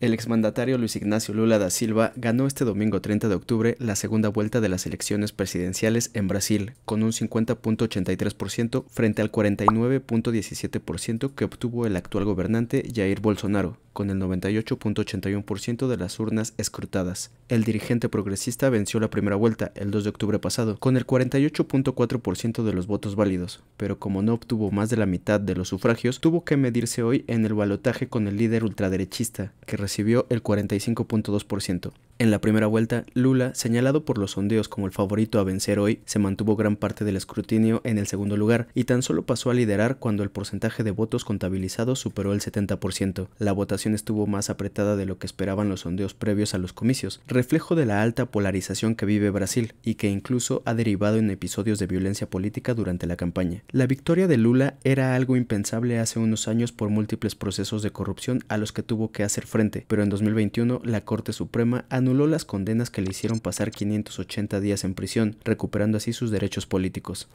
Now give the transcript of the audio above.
El exmandatario Luis Ignacio Lula da Silva ganó este domingo 30 de octubre la segunda vuelta de las elecciones presidenciales en Brasil, con un 50.83% frente al 49.17% que obtuvo el actual gobernante Jair Bolsonaro, con el 98.81% de las urnas escrutadas. El dirigente progresista venció la primera vuelta, el 2 de octubre pasado, con el 48.4% de los votos válidos, pero como no obtuvo más de la mitad de los sufragios, tuvo que medirse hoy en el balotaje con el líder ultraderechista, que recibió el 45.2%. En la primera vuelta, Lula, señalado por los sondeos como el favorito a vencer hoy, se mantuvo gran parte del escrutinio en el segundo lugar y tan solo pasó a liderar cuando el porcentaje de votos contabilizados superó el 70%. La votación estuvo más apretada de lo que esperaban los sondeos previos a los comicios, reflejo de la alta polarización que vive Brasil y que incluso ha derivado en episodios de violencia política durante la campaña. La victoria de Lula era algo impensable hace unos años por múltiples procesos de corrupción a los que tuvo que hacer frente, pero en 2021 la Corte Suprema anuló las condenas que le hicieron pasar 580 días en prisión, recuperando así sus derechos políticos.